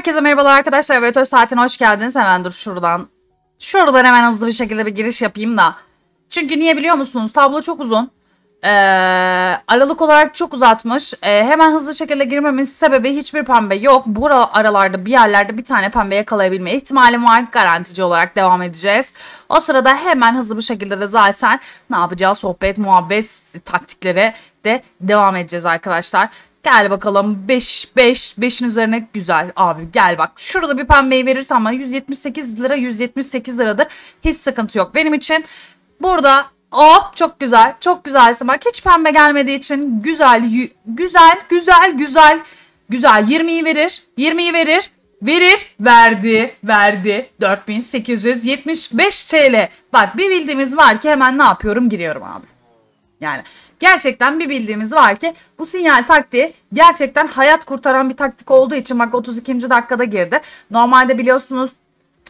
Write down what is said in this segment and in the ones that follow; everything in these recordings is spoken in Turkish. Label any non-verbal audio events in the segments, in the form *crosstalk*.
Herkese merhabalar arkadaşlar. Vektör saatine hoş geldiniz. Hemen dur şuradan. Şuradan hemen hızlı bir şekilde bir giriş yapayım da. Çünkü niye biliyor musunuz? Tablo çok uzun. Ee, aralık olarak çok uzatmış. Ee, hemen hızlı şekilde girmemin sebebi hiçbir pembe yok. Bu aralarda bir yerlerde bir tane pembe yakalayabilme ihtimalim var. Garantici olarak devam edeceğiz. O sırada hemen hızlı bir şekilde de zaten ne yapacağız? Sohbet, muhabbet taktiklere de devam edeceğiz arkadaşlar. Gel bakalım 5 5 5'in üzerine güzel abi gel bak. Şurada bir pembeyi verirsen bana 178 lira 178 liradır. Hiç sıkıntı yok benim için. Burada hop çok güzel çok güzelsin bak hiç pembe gelmediği için güzel güzel güzel güzel güzel 20'yi verir 20'yi verir verir verdi verdi 4875 TL. Bak bir bildiğimiz var ki hemen ne yapıyorum giriyorum abi. Yani Gerçekten bir bildiğimiz var ki bu sinyal taktiği gerçekten hayat kurtaran bir taktik olduğu için bak 32. dakikada girdi. Normalde biliyorsunuz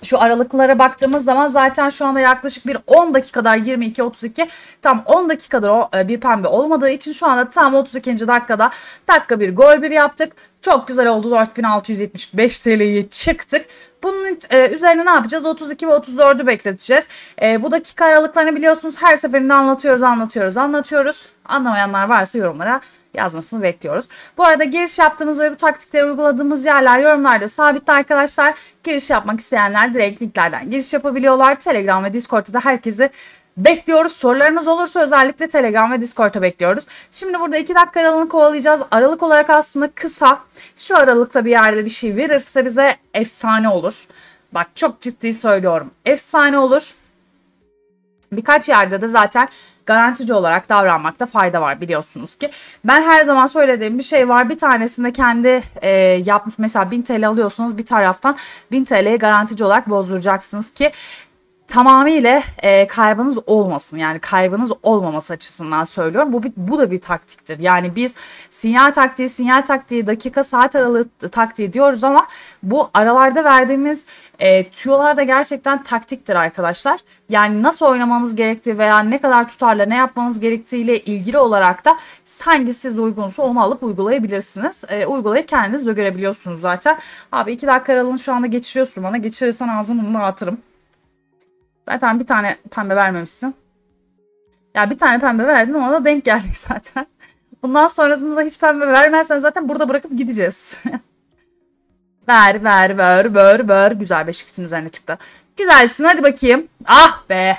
şu aralıklara baktığımız zaman zaten şu anda yaklaşık bir 10 dakikadar 22-32 tam 10 dakikadır e, bir pembe olmadığı için şu anda tam 32. dakikada dakika bir gol bir yaptık. Çok güzel oldu 4675 TL'yi çıktık. Bunun e, üzerine ne yapacağız? 32 ve 34'ü bekleteceğiz. E, bu dakika aralıklarını biliyorsunuz her seferinde anlatıyoruz anlatıyoruz anlatıyoruz. Anlamayanlar varsa yorumlara yazmasını bekliyoruz. Bu arada giriş yaptığımız ve bu taktikleri uyguladığımız yerler yorumlarda sabitli arkadaşlar. Giriş yapmak isteyenler direkt linklerden giriş yapabiliyorlar. Telegram ve Discord'da da herkesi bekliyoruz. Sorularınız olursa özellikle Telegram ve Discord'a bekliyoruz. Şimdi burada 2 dakika aralığını kovalayacağız. Aralık olarak aslında kısa. Şu aralıkta bir yerde bir şey verirse bize efsane olur. Bak çok ciddi söylüyorum. Efsane olur. Birkaç yerde de zaten garantici olarak davranmakta fayda var biliyorsunuz ki. Ben her zaman söylediğim bir şey var. Bir tanesinde kendi e, yapmış mesela 1000 TL alıyorsunuz bir taraftan 1000 TL'yi garantici olarak bozduracaksınız ki tamamıyla e, kaybınız olmasın yani kaybınız olmaması açısından söylüyorum. Bu bir bu da bir taktiktir. Yani biz sinyal taktiği, sinyal taktiği, dakika saat aralığı taktiği diyoruz ama bu aralarda verdiğimiz e, tüyolar da gerçekten taktiktir arkadaşlar. Yani nasıl oynamanız gerektiği veya ne kadar tutarla ne yapmanız gerektiğiyle ilgili olarak da hangi siz uygunsa onu alıp uygulayabilirsiniz. E, uygulayıp kendiniz de görebiliyorsunuz zaten. Abi iki dakika aralığını şu anda geçiriyorsun bana. Geçirirsen ağzını burnunu atırım Zaten bir tane pembe vermemişsin. Ya bir tane pembe verdin ona da denk geldik *laughs* zaten. Bundan sonrasında hiç pembe vermezsen zaten burada bırakıp gideceğiz. *laughs* ver ver ver ver ver. Güzel beşiksin üzerine çıktı. Güzelsin hadi bakayım. Ah be.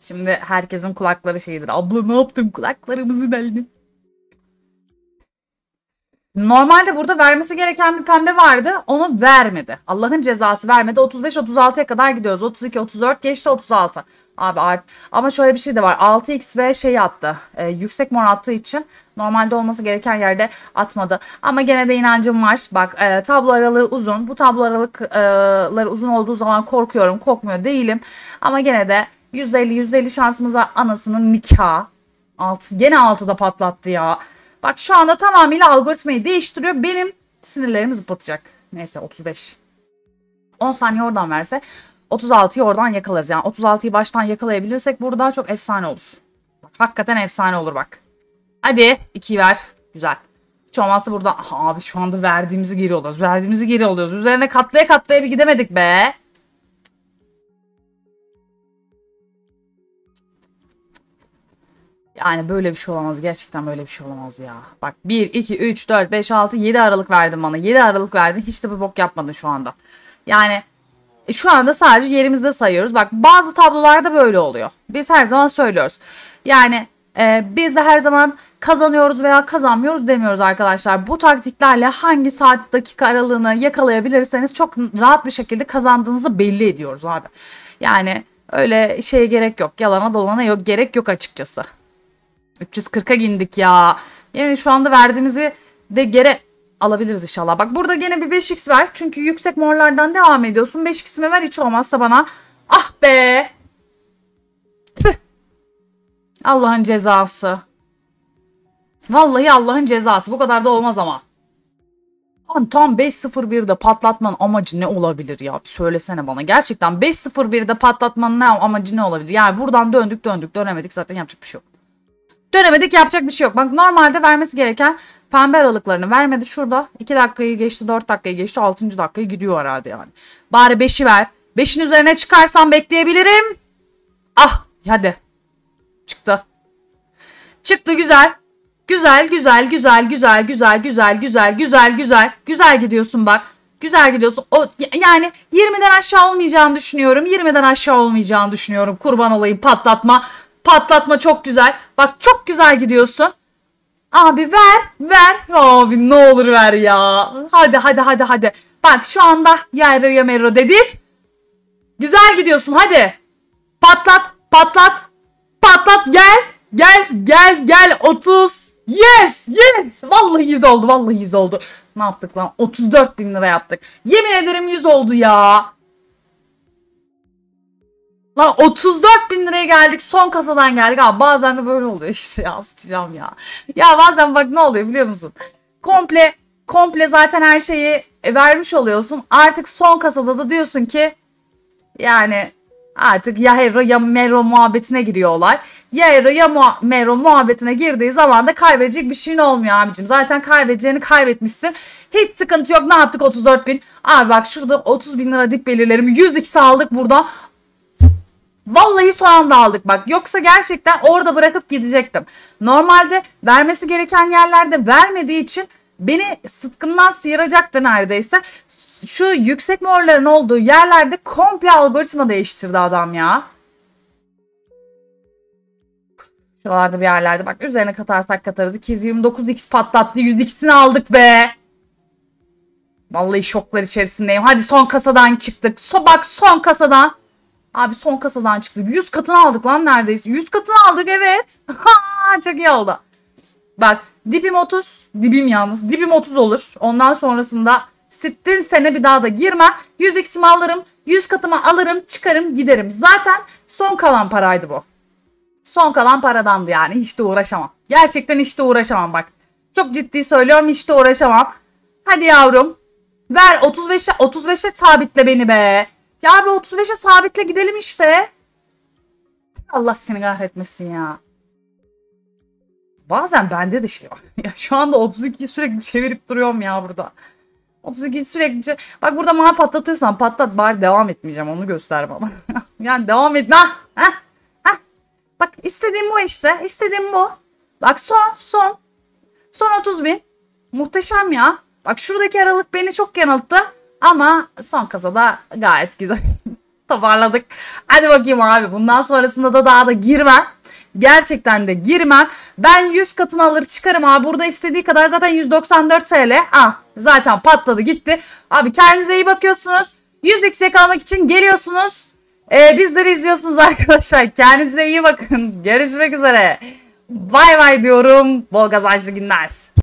Şimdi herkesin kulakları şeydir. Abla ne yaptın kulaklarımızı deldin. Normalde burada vermesi gereken bir pembe vardı. Onu vermedi. Allah'ın cezası vermedi. 35-36'ya kadar gidiyoruz. 32-34 geçti 36. Abi art. Ama şöyle bir şey de var. 6x ve şey attı. E, yüksek mor attığı için normalde olması gereken yerde atmadı. Ama gene de inancım var. Bak e, tablo aralığı uzun. Bu tablo aralıkları e, uzun olduğu zaman korkuyorum. Korkmuyor değilim. Ama gene de %50 %50 şansımız var. Anasının nikahı. Altı, gene 6'da patlattı ya. Bak şu anda tamamıyla algoritmayı değiştiriyor. Benim sinirlerim zıplatacak. Neyse 35. 10 saniye oradan verse 36'yı oradan yakalarız. Yani 36'yı baştan yakalayabilirsek burada daha çok efsane olur. hakikaten efsane olur bak. Hadi 2'yi ver. Güzel. Hiç olmazsa buradan Aha, abi şu anda verdiğimizi geri alıyoruz. Verdiğimizi geri alıyoruz. Üzerine katlaya katlaya bir gidemedik be. Yani böyle bir şey olamaz. Gerçekten böyle bir şey olamaz ya. Bak 1, 2, 3, 4, 5, 6, 7 Aralık verdin bana. 7 Aralık verdin. Hiç de bir bok yapmadın şu anda. Yani e, şu anda sadece yerimizde sayıyoruz. Bak bazı tablolarda böyle oluyor. Biz her zaman söylüyoruz. Yani e, biz de her zaman kazanıyoruz veya kazanmıyoruz demiyoruz arkadaşlar. Bu taktiklerle hangi saat dakika aralığını yakalayabilirseniz çok rahat bir şekilde kazandığınızı belli ediyoruz abi. Yani öyle şeye gerek yok. Yalana dolana yok gerek yok açıkçası. 340'a gindik ya. Yani şu anda verdiğimizi de geri alabiliriz inşallah. Bak burada gene bir 5x ver. Çünkü yüksek morlardan devam ediyorsun. 5x'imi ver hiç olmazsa bana. Ah be. Allah'ın cezası. Vallahi Allah'ın cezası. Bu kadar da olmaz ama. Lan tam 5.01'de patlatmanın amacı ne olabilir ya? Bir söylesene bana. Gerçekten 5.01'de patlatmanın ne amacı ne olabilir? Yani buradan döndük döndük dönemedik zaten yapacak bir şey yok. Dönemedik yapacak bir şey yok. Bak normalde vermesi gereken pembe aralıklarını vermedi. Şurada 2 dakikayı geçti 4 dakikayı geçti 6. dakikayı gidiyor herhalde yani. Bari 5'i ver. 5'in üzerine çıkarsam bekleyebilirim. Ah hadi. Çıktı. Çıktı güzel. Güzel güzel güzel güzel güzel güzel güzel güzel güzel güzel gidiyorsun bak. Güzel gidiyorsun. O yani 20'den aşağı olmayacağını düşünüyorum. 20'den aşağı olmayacağını düşünüyorum. Kurban olayım patlatma. Patlatma çok güzel. Bak çok güzel gidiyorsun. Abi ver ver. Abi ne olur ver ya. Hadi hadi hadi hadi. Bak şu anda Yairo Mero dedik. Güzel gidiyorsun hadi. Patlat patlat. Patlat gel. Gel gel gel 30. Yes yes. Vallahi 100 oldu vallahi 100 oldu. Ne yaptık lan 34 bin lira yaptık. Yemin ederim 100 oldu ya. Lan 34 bin liraya geldik son kasadan geldik abi bazen de böyle oluyor işte ya sıçacağım ya. Ya bazen bak ne oluyor biliyor musun? Komple komple zaten her şeyi e, vermiş oluyorsun artık son kasada da diyorsun ki yani artık ya Hero ya Mero muhabbetine giriyorlar. Ya Hero ya muha Mero muhabbetine girdiği zaman da kaybedecek bir şeyin olmuyor abicim. Zaten kaybedeceğini kaybetmişsin. Hiç sıkıntı yok. Ne yaptık 34 bin? Abi bak şurada 30 bin lira dip belirlerimi 100x aldık burada. Vallahi soğan da aldık bak. Yoksa gerçekten orada bırakıp gidecektim. Normalde vermesi gereken yerlerde vermediği için beni sıtkımdan sıyıracaktı neredeyse. Şu yüksek morların olduğu yerlerde komple algoritma değiştirdi adam ya. Şuralarda bir yerlerde bak üzerine katarsak katarız. 229x patlattı 100x'ini aldık be. Vallahi şoklar içerisindeyim. Hadi son kasadan çıktık. So bak son kasadan. Abi son kasadan çıktı, 100 katını aldık lan neredeyse. 100 katını aldık evet. *laughs* Çok iyi oldu. Bak dibim 30. Dibim yalnız. Dibim 30 olur. Ondan sonrasında sittin sene bir daha da girme. 100 eksim alırım. 100 katıma alırım. Çıkarım giderim. Zaten son kalan paraydı bu. Son kalan paradandı yani. Hiç de uğraşamam. Gerçekten hiç de uğraşamam bak. Çok ciddi söylüyorum hiç de uğraşamam. Hadi yavrum. Ver 35'e 35'e sabitle beni be. Ya bir 35'e sabitle gidelim işte. Allah seni kahretmesin ya. Bazen bende de şey var. *laughs* Ya şu anda 32'yi sürekli çevirip duruyorum ya burada. 32 sürekli Bak burada mavi patlatıyorsan patlat bari devam etmeyeceğim onu göster bana. *laughs* yani devam et. Ha, ha, ha. Bak istediğim bu işte. İstediğim bu. Bak son son. Son 30 bin. Muhteşem ya. Bak şuradaki aralık beni çok yanılttı. Ama son kasada gayet güzel *laughs* toparladık. Hadi bakayım abi bundan sonrasında da daha da girmem. Gerçekten de girmem. Ben 100 katını alır çıkarım abi. Burada istediği kadar zaten 194 TL. Ah zaten patladı gitti. Abi kendinize iyi bakıyorsunuz. 100x yakalamak için geliyorsunuz. Ee, bizleri izliyorsunuz arkadaşlar. Kendinize iyi bakın. Görüşmek üzere. Bay bay diyorum. Bol kazançlı günler.